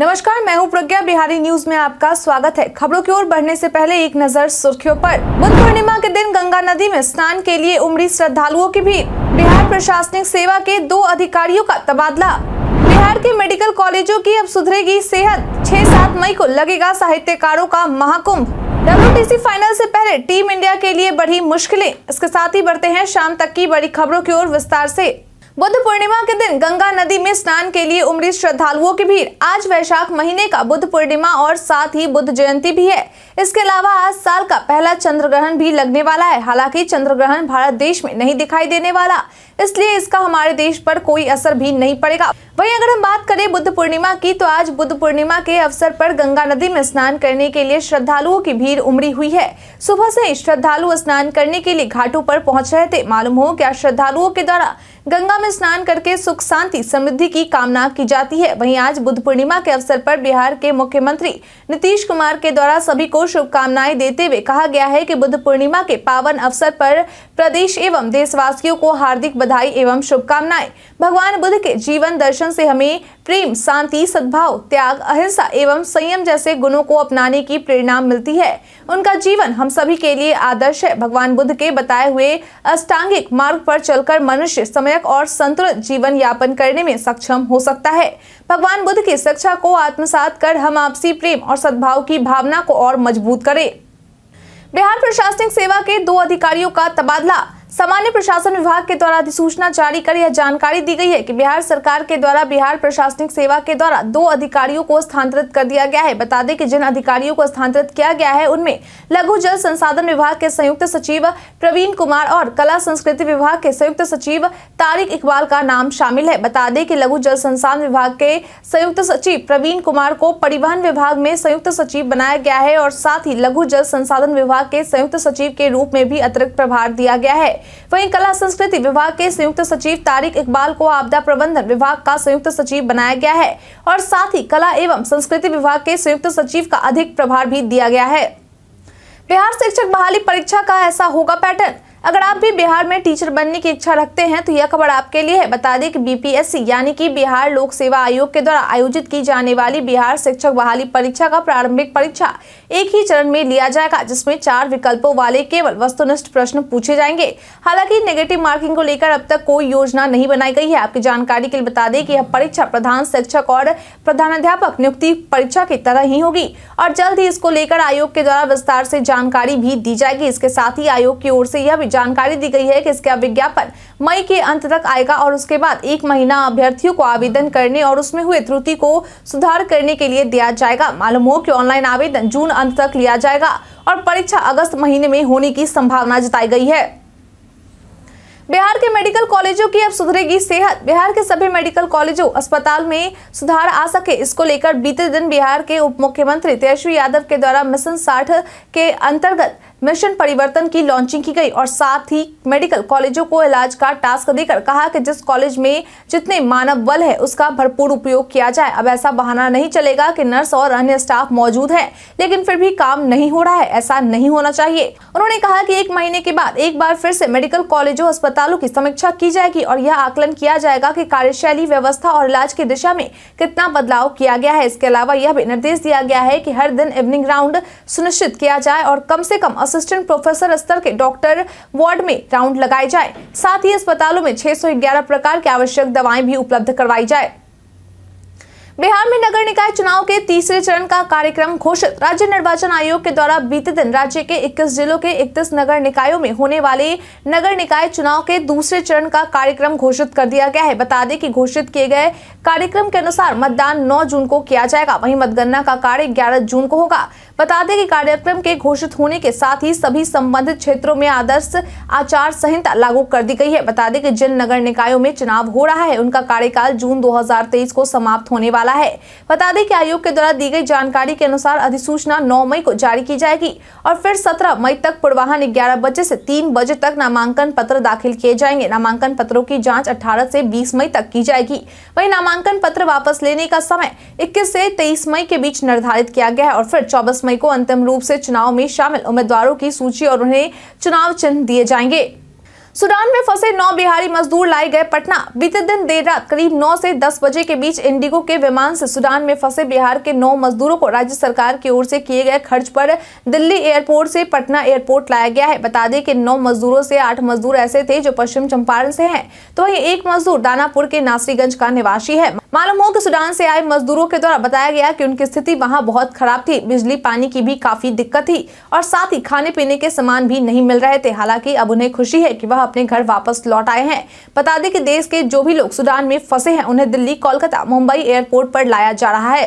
नमस्कार मैं हूं प्रज्ञा बिहारी न्यूज में आपका स्वागत है खबरों की ओर बढ़ने से पहले एक नजर सुर्खियों पर बुद्ध पूर्णिमा के दिन गंगा नदी में स्नान के लिए उमड़ी श्रद्धालुओं की भीड़ बिहार प्रशासनिक सेवा के दो अधिकारियों का तबादला बिहार के मेडिकल कॉलेजों की अब सुधरेगी सेहत छह सात मई को लगेगा साहित्यकारों का महाकुंभ डब्ल्यू फाइनल से पहले टीम इंडिया के लिए बढ़ी मुश्किलें इसके साथ ही बढ़ते हैं शाम तक की बड़ी खबरों की ओर विस्तार से बुद्ध पूर्णिमा के दिन गंगा नदी में स्नान के लिए उमड़ी श्रद्धालुओं की भीड़ आज वैशाख महीने का बुद्ध पूर्णिमा और साथ ही बुद्ध जयंती भी है इसके अलावा आज साल का पहला चंद्र ग्रहण भी लगने वाला है हालांकि चंद्र ग्रहण भारत देश में नहीं दिखाई देने वाला इसलिए इसका हमारे देश पर कोई असर भी नहीं पड़ेगा वही अगर हम बात करें बुद्ध पूर्णिमा की तो आज बुद्ध पूर्णिमा के अवसर पर गंगा नदी में स्नान करने के लिए श्रद्धालुओं की भीड़ उमड़ी हुई है सुबह से श्रद्धालु स्नान करने के लिए घाटों पर पहुंच रहे थे मालूम हो क्या श्रद्धालुओं के द्वारा गंगा में में स्नान करके सुख शांति समृद्धि की कामना की जाती है वहीं आज बुद्ध पूर्णिमा के अवसर पर बिहार के मुख्यमंत्री नीतीश कुमार के द्वारा सभी को शुभकामनाएं देते हुए कहा गया है कि बुद्ध पूर्णिमा के पावन अवसर पर प्रदेश एवं देशवासियों को हार्दिक बधाई एवं शुभकामनाएं भगवान बुद्ध के जीवन दर्शन से हमें प्रेम शांति सद्भाव त्याग अहिंसा एवं संयम जैसे गुणों को अपनाने की प्रेरणा मिलती है उनका जीवन हम सभी के लिए आदर्श है भगवान बुद्ध के बताए हुए अष्टांगिक मार्ग पर चलकर मनुष्य समयक और संतुलित जीवन यापन करने में सक्षम हो सकता है भगवान बुद्ध की शिक्षा को आत्मसात कर हम आपसी प्रेम और सद्भाव की भावना को और मजबूत करें बिहार प्रशासनिक सेवा के दो अधिकारियों का तबादला सामान्य प्रशासन विभाग के द्वारा अधिसूचना जारी कर यह जानकारी दी गई है कि बिहार सरकार के द्वारा बिहार प्रशासनिक सेवा के द्वारा दो अधिकारियों को स्थानांतरित कर दिया गया है बता दें कि जिन अधिकारियों को स्थानांतरित किया गया है उनमें लघु जल संसाधन विभाग के संयुक्त सचिव प्रवीण कुमार और कला संस्कृति विभाग के संयुक्त सचिव तारिक इकबाल का नाम शामिल है बता दें कि लघु जल संसाधन विभाग के संयुक्त सचिव प्रवीण कुमार को परिवहन विभाग में संयुक्त सचिव बनाया गया है और साथ ही लघु जल संसाधन विभाग के संयुक्त सचिव के रूप में भी अतिरिक्त प्रभार दिया गया है वहीं कला संस्कृति विभाग के संयुक्त सचिव तारिक इकबाल को आपदा प्रबंधन विभाग का संयुक्त सचिव बनाया गया है और साथ ही कला एवं संस्कृति विभाग के संयुक्त सचिव का अधिक प्रभार भी दिया गया है बिहार शिक्षक बहाली परीक्षा का ऐसा होगा पैटर्न अगर आप भी बिहार में टीचर बनने की इच्छा रखते हैं तो यह खबर आपके लिए है बता दें कि बीपीएससी यानी कि बिहार लोक सेवा आयोग के द्वारा आयोजित की जाने वाली बिहार शिक्षक बहाली परीक्षा का प्रारंभिक परीक्षा एक ही चरण में लिया जाएगा जिसमें चार विकल्पों वाले केवल वस्तुनिष्ठ प्रश्न पूछे जाएंगे हालांकि नेगेटिव मार्किंग को लेकर अब तक कोई योजना नहीं बनाई गई है आपकी जानकारी के लिए बता दें कि यह परीक्षा प्रधान शिक्षक और प्रधानाध्यापक नियुक्ति परीक्षा की तरह ही होगी और जल्द ही इसको लेकर आयोग के द्वारा विस्तार से जानकारी भी दी जाएगी इसके साथ ही आयोग की ओर से यह भी जानकारी दी गई है कि इसका विज्ञापन मई के अंत तक आएगा और उसके बाद एक महीना अभ्यर्थियों को आवेदन करने और उसमें हुए त्रुटि को सुधार करने के लिए दिया जाएगा मालूम हो कि ऑनलाइन आवेदन जून अंत तक लिया जाएगा और परीक्षा अगस्त महीने में होने की संभावना जताई गई है बिहार के मेडिकल कॉलेजों की अब सुधरेगी सेहत बिहार के सभी मेडिकल कॉलेजों अस्पताल में सुधार आ सके इसको लेकर बीते दिन बिहार के उप मुख्यमंत्री तेजस्वी यादव के द्वारा मिशन साठ के अंतर्गत मिशन परिवर्तन की लॉन्चिंग की गई और साथ ही मेडिकल कॉलेजों को इलाज का टास्क देकर कहा कि जिस कॉलेज में जितने मानव बल है उसका भरपूर उपयोग किया जाए अब ऐसा बहाना नहीं चलेगा कि नर्स और अन्य स्टाफ मौजूद है लेकिन फिर भी काम नहीं हो रहा है ऐसा नहीं होना चाहिए उन्होंने कहा की एक महीने के बाद एक बार फिर से मेडिकल कॉलेजों अस्पतालों की समीक्षा की जाएगी और यह आकलन किया जाएगा की कार्यशैली व्यवस्था और इलाज की दिशा में कितना बदलाव किया गया है इसके अलावा यह भी निर्देश दिया गया है की हर दिन इवनिंग राउंड सुनिश्चित किया जाए और कम से कम असिस्टेंट प्रोफेसर स्तर के डॉक्टर वार्ड में राउंड लगाए जाए साथ ही अस्पतालों में छह प्रकार की आवश्यक दवाएं भी उपलब्ध करवाई जाए बिहार में नगर निकाय चुनाव के तीसरे चरण का कार्यक्रम घोषित राज्य निर्वाचन आयोग के द्वारा बीते दिन राज्य के 21 जिलों के 31 नगर निकायों में होने वाले नगर निकाय चुनाव के दूसरे चरण का कार्यक्रम घोषित कर दिया गया है बता दें कि घोषित किए गए कार्यक्रम के अनुसार मतदान 9 जून को किया जाएगा वही मतगणना का कार्य ग्यारह जून को होगा बता दें कि कार्यक्रम के घोषित होने के साथ ही सभी संबंधित क्षेत्रों में आदर्श आचार संहिता लागू कर दी गई है बता दें कि जिन नगर निकायों में चुनाव हो रहा है उनका कार्यकाल जून 2023 को समाप्त होने वाला है बता दें कि आयोग के द्वारा दी गई जानकारी के अनुसार अधिसूचना नौ मई को जारी की जाएगी और फिर सत्रह मई तक पूर्वाहन ग्यारह बजे से तीन बजे तक नामांकन पत्र दाखिल किए जाएंगे नामांकन पत्रों की जाँच अठारह से बीस मई तक की जाएगी वही नामांकन पत्र वापस लेने का समय इक्कीस से तेईस मई के बीच निर्धारित किया गया है और फिर चौबीस मई को अंतिम रूप से चुनाव में शामिल उम्मीदवारों की सूची और उन्हें चुनाव चिन्ह दिए जाएंगे सूडान में फंसे नौ बिहारी मजदूर लाए गए पटना बीते दिन देर रात करीब नौ से दस बजे के बीच इंडिगो के विमान से सूडान में फंसे बिहार के नौ मजदूरों को राज्य सरकार की ओर से किए गए खर्च पर दिल्ली एयरपोर्ट से पटना एयरपोर्ट लाया गया है बता दें कि नौ मजदूरों से आठ मजदूर ऐसे थे जो पश्चिम चंपारण से है तो वही एक मजदूर दानापुर के नासरीगंज का निवासी है मालूम हो की सूडान से आए मजदूरों के द्वारा बताया गया की उनकी स्थिति वहाँ बहुत खराब थी बिजली पानी की भी काफी दिक्कत थी और साथ ही खाने पीने के सामान भी नहीं मिल रहे थे हालांकि अब उन्हें खुशी है की वह अपने घर वापस लौट आए हैं बता दें कि देश के जो भी लोग सूडान में फंसे हैं उन्हें दिल्ली कोलकाता मुंबई एयरपोर्ट पर लाया जा रहा है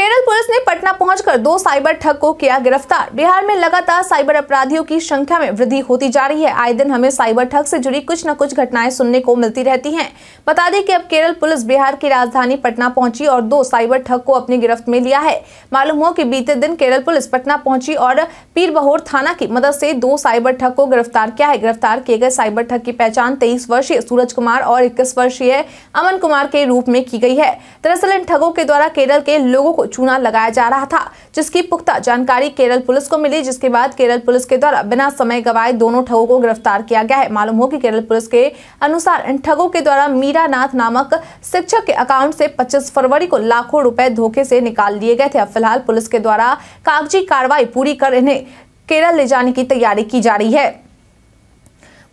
केरल पुलिस ने पटना पहुंचकर दो साइबर ठग को किया गिरफ्तार बिहार में लगातार साइबर अपराधियों की संख्या में वृद्धि होती जा रही है आए दिन हमें साइबर ठग से जुड़ी कुछ न कुछ घटनाएं सुनने को मिलती रहती हैं बता दें कि अब केरल पुलिस बिहार की राजधानी पटना पहुंची और दो साइबर ठग को अपनी गिरफ्त में लिया है मालूम हो की बीते दिन केरल पुलिस पटना पहुंची और पीर बहोर थाना की मदद से दो साइबर ठग को गिरफ्तार किया है गिरफ्तार किए गए साइबर ठग की पहचान तेईस वर्षीय सूरज कुमार और इक्कीस वर्षीय अमन कुमार के रूप में की गई है दरअसल इन ठगों के द्वारा केरल के लोगों को चूना लगाया जा रहा था जिसकी पुख्ता जानकारी केरल पुलिस को मिली जिसके बाद केरल पुलिस के द्वारा बिना समय गवाए दोनों ठगों को गिरफ्तार किया गया है मालूम हो कि केरल पुलिस के अनुसार इन ठगों के द्वारा मीरा नाथ नामक शिक्षक के अकाउंट से 25 फरवरी को लाखों रुपए धोखे से निकाल लिए गए थे अब फिलहाल पुलिस के द्वारा कागजी कार्रवाई पूरी कर इन्हें केरल ले जाने की तैयारी की जा रही है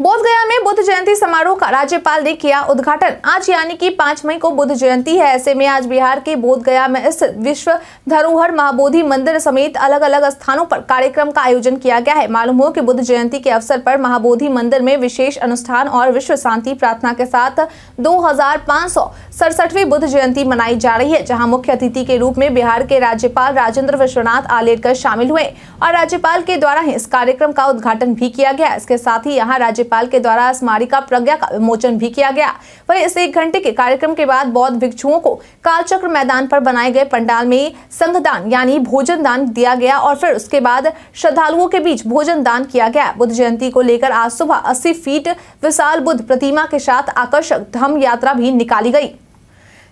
बोधगया में बुद्ध जयंती समारोह का राज्यपाल ने किया उद्घाटन आज यानी कि पांच मई को बुद्ध जयंती है ऐसे में आज बिहार के बोधगया में स्थित विश्व धरोहर महाबोधि मंदिर समेत अलग अलग स्थानों पर कार्यक्रम का आयोजन किया गया है मालूम हो कि बुद्ध जयंती के अवसर पर महाबोधि मंदिर में विशेष अनुष्ठान और विश्व शांति प्रार्थना के साथ दो हजार बुद्ध जयंती मनाई जा रही है जहाँ मुख्य अतिथि के रूप में बिहार के राज्यपाल राजेंद्र विश्वनाथ आलेरकर शामिल हुए और राज्यपाल के द्वारा ही इस कार्यक्रम का उद्घाटन भी किया गया इसके साथ ही यहाँ राज्य राज्यपाल के द्वारा स्मारिका प्रज्ञा का विमोचन भी किया गया वही इस एक घंटे के कार्यक्रम के बाद बौद्ध भिक्षुओं को कालचक्र मैदान पर बनाए गए पंडाल में संघदान यानी भोजन दान दिया गया और फिर उसके बाद श्रद्धालुओं के बीच भोजन दान किया गया बुद्ध जयंती को लेकर आज सुबह अस्सी फीट विशाल बुद्ध प्रतिमा के साथ आकर्षक धम यात्रा भी निकाली गई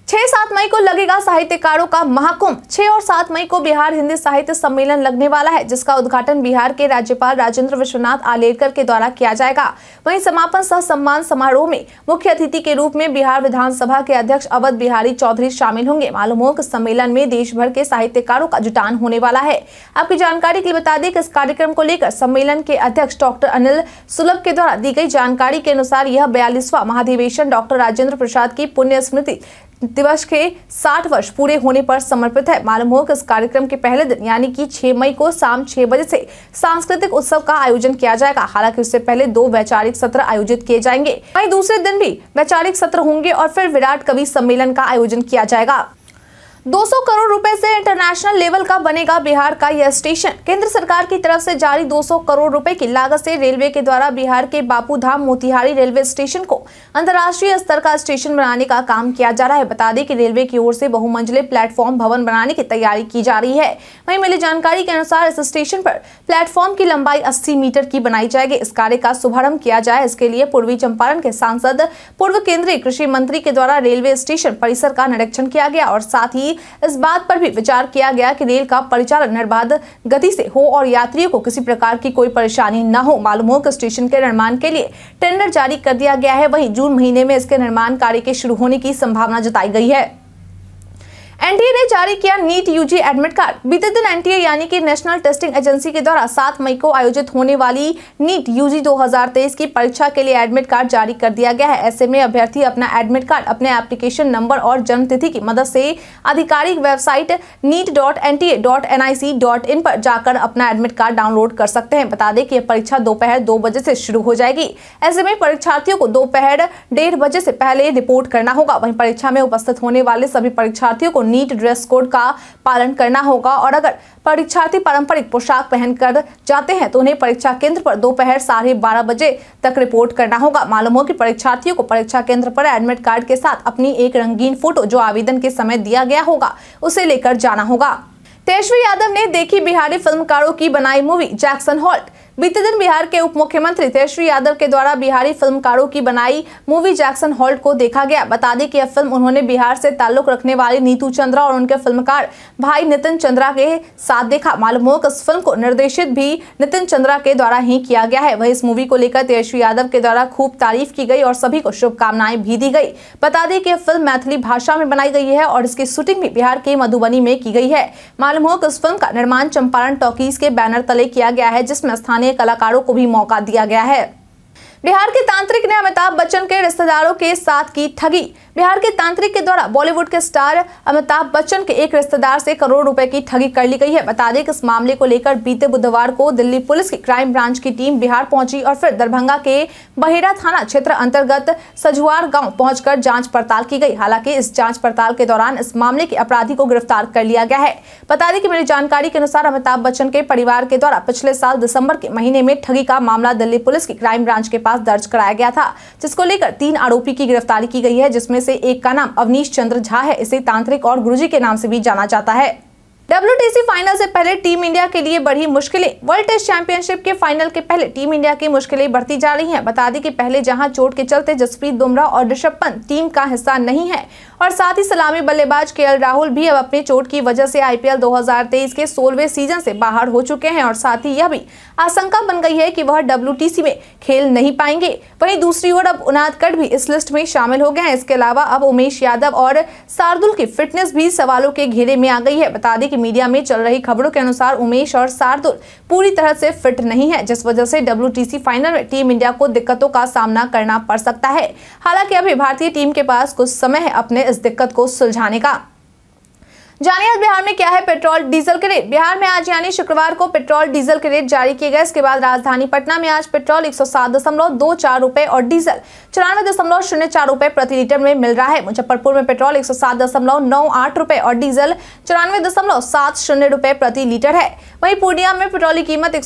छह सात मई को लगेगा साहित्यकारों का महाकुंभ छह और सात मई को बिहार हिंदी साहित्य सम्मेलन लगने वाला है जिसका उद्घाटन बिहार के राज्यपाल राजेंद्र विश्वनाथ आलेडकर के द्वारा किया जाएगा वहीं समापन सह सम्मान समारोह में मुख्य अतिथि के रूप में बिहार विधानसभा के अध्यक्ष अवध बिहारी चौधरी शामिल होंगे मालूम हो सम्मेलन में देश भर के साहित्यकारों का जुटान होने वाला है आपकी जानकारी के लिए बता दें कि इस कार्यक्रम को लेकर सम्मेलन के अध्यक्ष डॉक्टर अनिल सुलभ के द्वारा दी गई जानकारी के अनुसार यह बयालीसवा महाधिवेशन डॉक्टर राजेंद्र प्रसाद की पुण्य स्मृति दिवस के 60 वर्ष पूरे होने पर समर्पित है मालूम हो कि इस कार्यक्रम के पहले दिन यानी कि 6 मई को शाम 6 बजे से सांस्कृतिक उत्सव का आयोजन किया जाएगा हालांकि उससे पहले दो वैचारिक सत्र आयोजित किए जाएंगे वही दूसरे दिन भी वैचारिक सत्र होंगे और फिर विराट कवि सम्मेलन का आयोजन किया जाएगा 200 करोड़ रुपए से इंटरनेशनल लेवल का बनेगा बिहार का यह स्टेशन केंद्र सरकार की तरफ से जारी 200 करोड़ रुपए की लागत से रेलवे के द्वारा बिहार के बापू धाम मोतिहारी रेलवे स्टेशन को अंतर्राष्ट्रीय स्तर का स्टेशन बनाने का काम किया जा रहा है बता दें कि रेलवे की ओर से बहुमंजिले प्लेटफॉर्म भवन बनाने की तैयारी की जा रही है वही मिली जानकारी के अनुसार इस स्टेशन पर प्लेटफॉर्म की लंबाई अस्सी मीटर की बनाई जाएगी इस कार्य का शुभारंभ किया जाए इसके लिए पूर्वी चंपारण के सांसद पूर्व केंद्रीय कृषि मंत्री के द्वारा रेलवे स्टेशन परिसर का निरीक्षण किया गया और साथ ही इस बात पर भी विचार किया गया कि रेल का परिचालन निर्बाध गति से हो और यात्रियों को किसी प्रकार की कोई परेशानी न हो मालूम हो कि स्टेशन के निर्माण के लिए टेंडर जारी कर दिया गया है वहीं जून महीने में इसके निर्माण कार्य के शुरू होने की संभावना जताई गई है एनटीए ने जारी किया नीट यूजी एडमिट कार्ड बीते दिन एनटीए यानी कि नेशनल टेस्टिंग एजेंसी के द्वारा 7 मई को आयोजित होने वाली नीट यूजी 2023 की परीक्षा के लिए एडमिट कार्ड जारी कर दिया गया है ऐसे में अभ्यर्थी अपना एडमिट कार्ड अपने एप्लीकेशन नंबर और जन्मतिथि की मदद से आधिकारिक website NEET dot N T A dot N I C dot in पर जाकर अपना एडमिट कार्ड डाउनलोड कर सकते हैं बता दें कि यह परीक्षा दोपहर दो बजे से शुरू हो जाएगी ऐसे में परीक्षार्थियों को दोपहर डेढ़ बजे से पहले रिपोर्ट करना होगा वहीं परीक्षा में उपस्थित होने वाले सभी परीक्षार्थियों को नीट ड्रेस कोड का पालन करना होगा और अगर परीक्षार्थी पारंपरिक पोशाक पहनकर जाते हैं तो उन्हें परीक्षा केंद्र पर दोपहर साढ़े बारह बजे तक रिपोर्ट करना होगा मालूम हो कि परीक्षार्थियों को परीक्षा केंद्र पर एडमिट कार्ड के साथ अपनी एक रंगीन फोटो जो आवेदन के समय दिया गया होगा उसे लेकर जाना होगा तेजस्वी यादव ने देखी बिहारी फिल्मकारों की बनाई मूवी जैक्सन हॉल्ट बीते दिन बिहार के उप मुख्यमंत्री तेजस्वी यादव के द्वारा बिहारी फिल्मकारों की बनाई मूवी जैक्सन हॉल्ट को देखा गया बता दें कि यह फिल्म उन्होंने बिहार से ताल्लुक रखने वाले नीतू चंद्रा और उनके फिल्मकार भाई नितिन चंद्रा के साथ देखा मालूम हो इस फिल्म को निर्देशित भी नितिन चंद्रा के द्वारा ही किया गया है वही इस मूवी को लेकर तेजस्वी यादव के द्वारा खूब तारीफ की गई और सभी को शुभकामनाएं भी दी गई बता दें कि यह फिल्म मैथिली भाषा में बनाई गई है और इसकी शूटिंग भी बिहार के मधुबनी में की गई है मालूम हो इस फिल्म का निर्माण चंपारण टॉकीज के बैनर तले किया गया है जिसमें स्थानीय स्थानीय कलाकारों को भी मौका दिया गया है बिहार के तांत्रिक ने अमिताभ बच्चन के रिश्तेदारों के साथ की ठगी बिहार के तांत्रिक के द्वारा बॉलीवुड के स्टार अमिताभ बच्चन के एक रिश्तेदार से करोड़ रुपए की ठगी कर ली गई है बता दें कि इस मामले को लेकर बीते बुधवार को दिल्ली पुलिस की क्राइम ब्रांच की टीम बिहार पहुंची और फिर दरभंगा के बहेरा थाना क्षेत्र अंतर्गत सजुआर गाँव पहुंचकर जाँच पड़ताल की गई हालांकि इस जाँच पड़ताल के दौरान इस मामले के अपराधी को गिरफ्तार कर लिया गया है बता दें कि मिली जानकारी के अनुसार अमिताभ बच्चन के परिवार के द्वारा पिछले साल दिसंबर के महीने में ठगी का मामला दिल्ली पुलिस की क्राइम ब्रांच के पास दर्ज कराया गया था जिसको लेकर तीन आरोपी की गिरफ्तारी की गई है जिसमें से एक का नाम अवनीश चंद्र झा है इसे तांत्रिक और गुरुजी के नाम से भी जाना जाता है डब्ल्यू फाइनल से पहले टीम इंडिया के लिए बढ़ी मुश्किलें वर्ल्ड टेस्ट चैंपियनशिप के फाइनल के पहले टीम इंडिया की मुश्किलें बढ़ती जा रही हैं बता दें कि पहले जहां चोट के चलते जसप्रीत बुमराह और ऋषभ पंत टीम का हिस्सा नहीं है और साथ ही सलामी बल्लेबाज के राहुल भी अब अपनी चोट की वजह से आईपीएल पी के सोलहवें सीजन से बाहर हो चुके हैं और साथ ही यह भी आशंका बन गई है कि वह डब्ल्यू में खेल नहीं पाएंगे वहीं दूसरी ओर अब उनादकट भी इस लिस्ट में शामिल हो गए हैं इसके अलावा अब उमेश यादव और शार्दुल की फिटनेस भी सवालों के घेरे में आ गई है बता दें कि मीडिया में चल रही खबरों के अनुसार उमेश और शार्दुल पूरी तरह से फिट नहीं है जिस वजह से डब्ल्यू फाइनल में टीम इंडिया को दिक्कतों का सामना करना पड़ सकता है हालांकि अभी भारतीय टीम के पास कुछ समय है अपने इस दिक्कत को सुलझाने का जानिए आज बिहार में क्या है पेट्रोल डीजल के रेट बिहार में आज यानी शुक्रवार को पेट्रोल डीजल के रेट जारी किए गए इसके बाद राजधानी पटना में आज पेट्रोल एक रूपए और डीजल चौरानवे दशमलव शून्य चार रूपए प्रति लीटर में मिल रहा है मुजफ्फरपुर में पेट्रोल एक रूपए और डीजल चौरानवे दशमलव सात शून्य रुपए प्रति लीटर है वहीं पूर्णिया में पेट्रोल की कीमत एक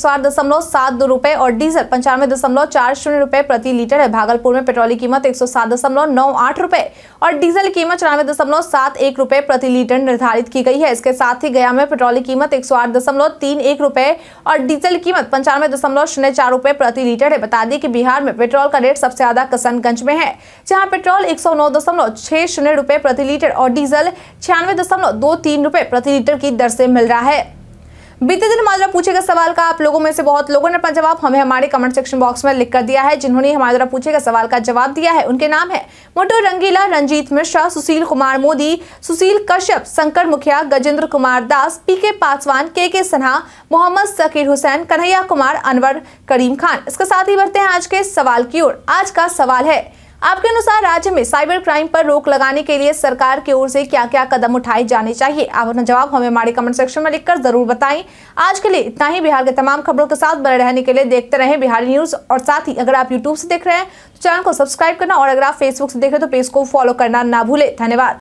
रुपए और डीजल पंचानवे दशमलव चार शून्य रुपए प्रति लीटर है भागलपुर में पेट्रोल की कीमत एक रुपए और डीजल कीमत चौरानवे दशमलव सात एक रुपए प्रति लीटर निर्धारित पारित की गई है इसके साथ ही गया में पेट्रोल की कीमत एक सौ आठ दशमलव तीन एक और डीजल की कीमत पंचानवे दशमलव शून्य चार रूपए प्रति लीटर है बता दें कि बिहार में पेट्रोल का रेट सबसे ज्यादा कसनगंज में है जहाँ पेट्रोल एक सौ नौ दशमलव छह शून्य रुपये प्रति लीटर और डीजल छियानवे दशमलव दो तीन रूपए प्रति लीटर की दर से मिल रहा है बीते दिन हमारे द्वारा पूछे गए सवाल का आप लोगों में से बहुत लोगों ने अपना जवाब हमें हमारे कमेंट सेक्शन बॉक्स में लिख कर दिया है जिन्होंने हमारे द्वारा पूछे गए सवाल का जवाब दिया है उनके नाम है मोटो रंगीला रंजीत मिश्रा सुशील कुमार मोदी सुशील कश्यप शंकर मुखिया गजेंद्र कुमार दास पी के पासवान के के सिन्हा मोहम्मद सकीर हुसैन कन्हैया कुमार अनवर करीम खान इसके साथ ही बढ़ते हैं आज के सवाल की ओर आज का सवाल है आपके अनुसार राज्य में साइबर क्राइम पर रोक लगाने के लिए सरकार की ओर से क्या क्या कदम उठाए जाने चाहिए आप अपना जवाब हमें हमारे कमेंट सेक्शन में लिखकर जरूर बताएं आज के लिए इतना ही बिहार के तमाम खबरों के साथ बने रहने के लिए देखते रहें बिहार न्यूज और साथ ही अगर आप यूट्यूब से देख रहे हैं तो चैनल को सब्सक्राइब करना और अगर आप फेसबुक से देख रहे हैं तो पेज को फॉलो करना ना भूले धन्यवाद